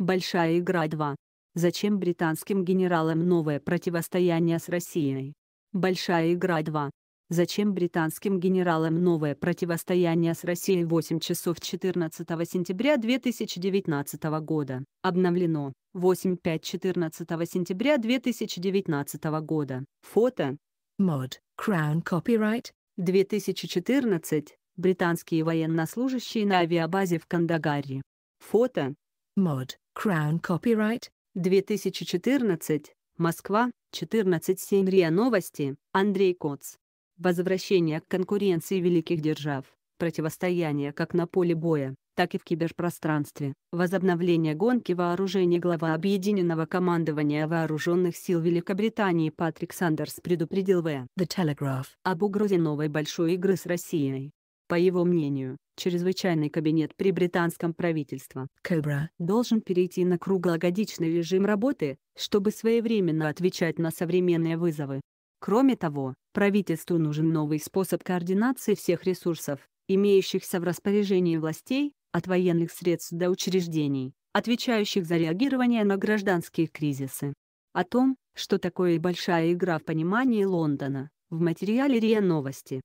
Большая игра 2. Зачем британским генералам новое противостояние с Россией? Большая игра 2. Зачем британским генералам новое противостояние с Россией 8 часов 14 сентября 2019 года? Обновлено. 8.5 14 сентября 2019 года. Фото. Мод. Crown Copyright. 2014. Британские военнослужащие на авиабазе в Кандагаре. Фото. Мод. Crown Copyright. 2014. Москва. 14.7 РИА Новости. Андрей Коц. Возвращение к конкуренции великих держав. Противостояние как на поле боя, так и в киберпространстве. Возобновление гонки вооружений глава Объединенного командования вооруженных сил Великобритании Патрик Сандерс предупредил В. The Telegraph об угрозе новой большой игры с Россией по его мнению, чрезвычайный кабинет при британском правительстве Кэбра должен перейти на круглогодичный режим работы, чтобы своевременно отвечать на современные вызовы. Кроме того, правительству нужен новый способ координации всех ресурсов, имеющихся в распоряжении властей, от военных средств до учреждений, отвечающих за реагирование на гражданские кризисы. О том, что такое большая игра в понимании Лондона, в материале РИА Новости.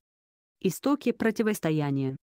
Истоки противостояния.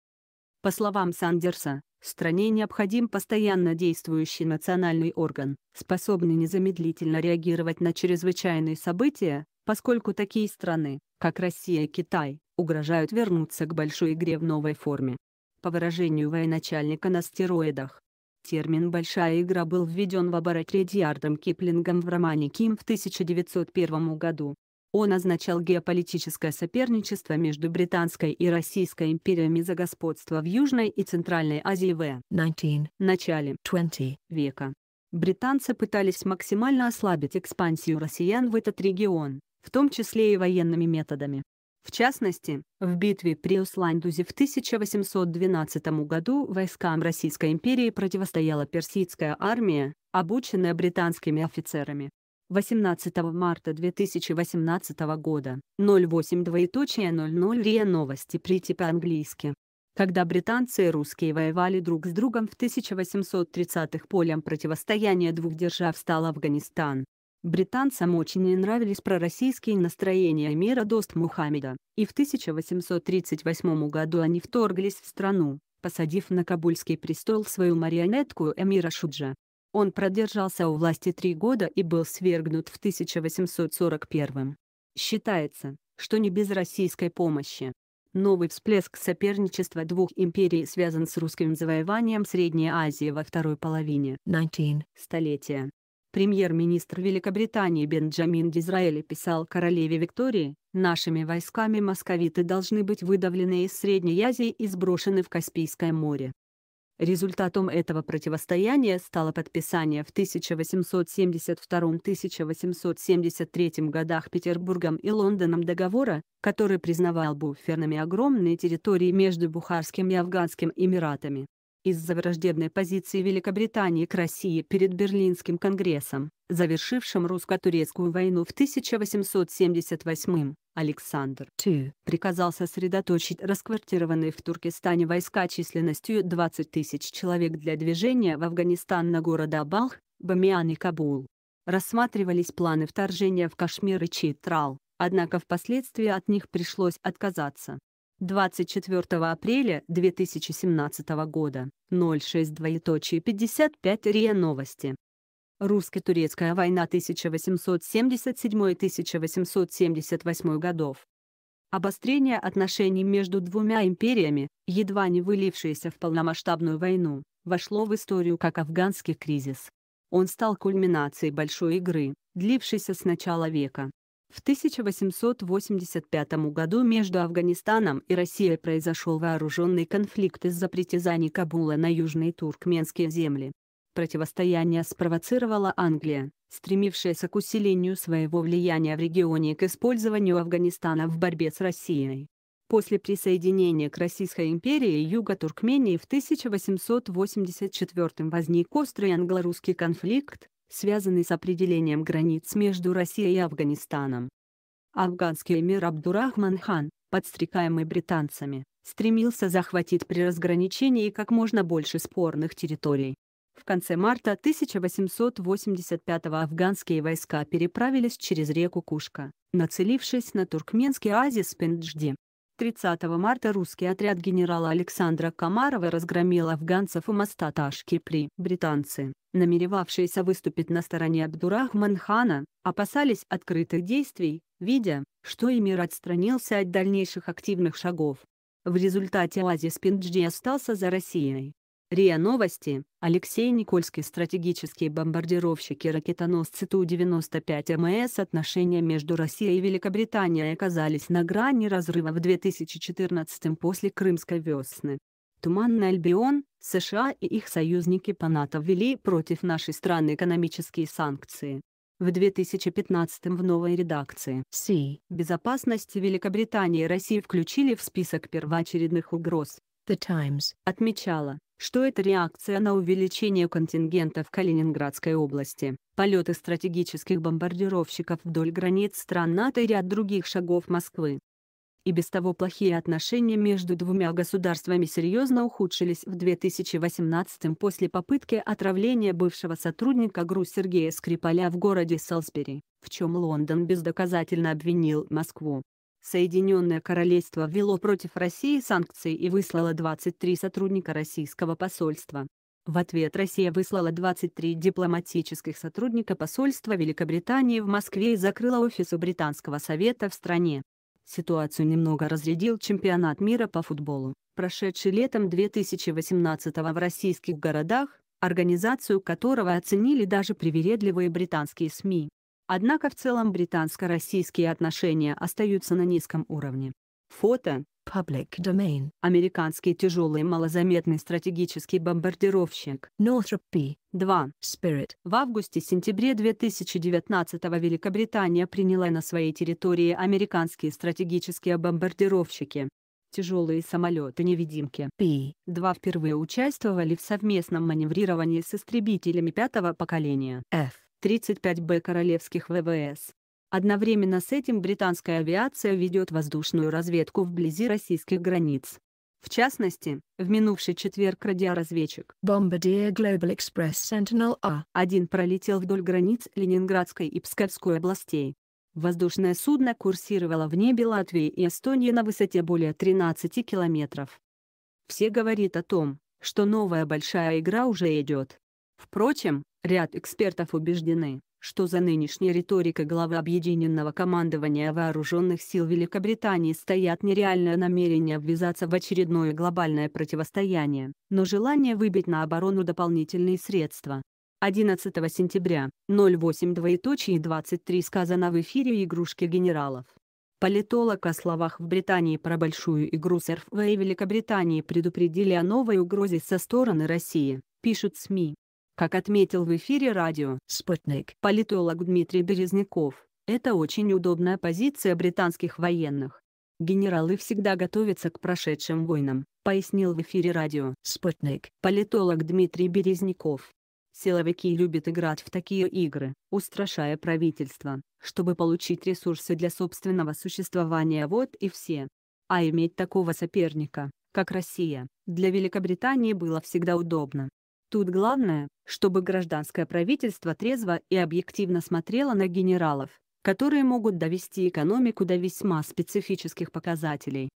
По словам Сандерса, стране необходим постоянно действующий национальный орган, способный незамедлительно реагировать на чрезвычайные события, поскольку такие страны, как Россия и Китай, угрожают вернуться к большой игре в новой форме. По выражению военачальника на стероидах, термин «большая игра» был введен в оборот Редьярдом Киплингом в романе «Ким» в 1901 году, он означал геополитическое соперничество между Британской и Российской империями за господство в Южной и Центральной Азии в 19. начале 20. века. Британцы пытались максимально ослабить экспансию россиян в этот регион, в том числе и военными методами. В частности, в битве при Усландузе в 1812 году войскам Российской империи противостояла персидская армия, обученная британскими офицерами. 18 марта 2018 года, 08 двоеточие 00 РИА Новости При типе английски Когда британцы и русские воевали друг с другом в 1830-х полем противостояния двух держав стал Афганистан. Британцам очень не нравились пророссийские настроения мира Дост Мухаммеда, и в 1838 году они вторглись в страну, посадив на Кабульский престол свою марионетку эмира Шуджа. Он продержался у власти три года и был свергнут в 1841. Считается, что не без российской помощи. Новый всплеск соперничества двух империй связан с русским завоеванием Средней Азии во второй половине 19. столетия. Премьер-министр Великобритании Бенджамин Дизраэли писал королеве Виктории, «Нашими войсками московиты должны быть выдавлены из Средней Азии и сброшены в Каспийское море». Результатом этого противостояния стало подписание в 1872-1873 годах Петербургом и Лондоном договора, который признавал буферными огромные территории между Бухарским и Афганским Эмиратами. Из-за враждебной позиции Великобритании к России перед Берлинским конгрессом, завершившим русско-турецкую войну в 1878 Александр II приказал сосредоточить расквартированные в Туркестане войска численностью 20 тысяч человек для движения в Афганистан на города Балх, Бамиан и Кабул. Рассматривались планы вторжения в Кашмир и Читрал, однако впоследствии от них пришлось отказаться. 24 апреля 2017 года, 06.55 РИА Новости. Русско-турецкая война 1877-1878 годов. Обострение отношений между двумя империями, едва не вылившееся в полномасштабную войну, вошло в историю как афганский кризис. Он стал кульминацией большой игры, длившейся с начала века. В 1885 году между Афганистаном и Россией произошел вооруженный конфликт из-за притязаний Кабула на южные туркменские земли. Противостояние спровоцировала Англия, стремившаяся к усилению своего влияния в регионе и к использованию Афганистана в борьбе с Россией. После присоединения к Российской империи юга Туркмении в 1884 возник острый англо-русский конфликт, связанный с определением границ между Россией и Афганистаном. Афганский эмир Абдурахман хан, подстрекаемый британцами, стремился захватить при разграничении как можно больше спорных территорий. В конце марта 1885 афганские войска переправились через реку Кушка, нацелившись на туркменский оазис Пенджди. 30 марта русский отряд генерала Александра Камарова разгромил афганцев у моста Ташкипри. Британцы, намеревавшиеся выступить на стороне Абдурахманхана, опасались открытых действий, видя, что эмир отстранился от дальнейших активных шагов. В результате оазис Пинджи остался за Россией. РИА Новости, Алексей Никольский Стратегические бомбардировщики ракетоносцы Ту-95 МС эм Отношения между Россией и Великобританией оказались на грани разрыва в 2014 после Крымской весны. Туманный Альбион, США и их союзники по НАТО ввели против нашей страны экономические санкции. В 2015 в новой редакции Си безопасности Великобритании и России включили в список первоочередных угроз. The Times отмечала, что это реакция на увеличение контингента в Калининградской области, полеты стратегических бомбардировщиков вдоль границ стран НАТО и ряд других шагов Москвы. И без того плохие отношения между двумя государствами серьезно ухудшились в 2018 после попытки отравления бывшего сотрудника ГРУ Сергея Скрипаля в городе Салсбери, в чем Лондон бездоказательно обвинил Москву. Соединенное Королевство ввело против России санкции и выслало 23 сотрудника российского посольства. В ответ Россия выслала 23 дипломатических сотрудника посольства Великобритании в Москве и закрыла офис у Британского совета в стране. Ситуацию немного разрядил чемпионат мира по футболу, прошедший летом 2018 в российских городах, организацию которого оценили даже привередливые британские СМИ. Однако в целом британско-российские отношения остаются на низком уровне. Фото Public Domain. Американский тяжелый малозаметный стратегический бомбардировщик Northrop P-2 Spirit. В августе-сентябре 2019-го Великобритания приняла на своей территории американские стратегические бомбардировщики. Тяжелые самолеты-невидимки P-2 впервые участвовали в совместном маневрировании с истребителями пятого поколения F. 35Б королевских ВВС. Одновременно с этим британская авиация ведет воздушную разведку вблизи российских границ. В частности, в минувший четверг радиоразведчик Bombardier Global Express Sentinel A1 а» пролетел вдоль границ Ленинградской и Псковской областей. Воздушное судно курсировало в небе Латвии и Эстонии на высоте более 13 километров. Все говорит о том, что новая большая игра уже идет. Впрочем, ряд экспертов убеждены, что за нынешней риторикой главы Объединенного командования Вооруженных сил Великобритании стоят нереальное намерение ввязаться в очередное глобальное противостояние, но желание выбить на оборону дополнительные средства. 11 сентября, 08.23 сказано в эфире «Игрушки генералов». Политолог о словах в Британии про большую игру с РФВ и Великобритании предупредили о новой угрозе со стороны России, пишут СМИ. Как отметил в эфире радио «Спутник» политолог Дмитрий Березняков, это очень удобная позиция британских военных. Генералы всегда готовятся к прошедшим войнам, пояснил в эфире радио «Спутник» политолог Дмитрий Березняков. Силовики любят играть в такие игры, устрашая правительство, чтобы получить ресурсы для собственного существования вот и все. А иметь такого соперника, как Россия, для Великобритании было всегда удобно. Тут главное, чтобы гражданское правительство трезво и объективно смотрело на генералов, которые могут довести экономику до весьма специфических показателей.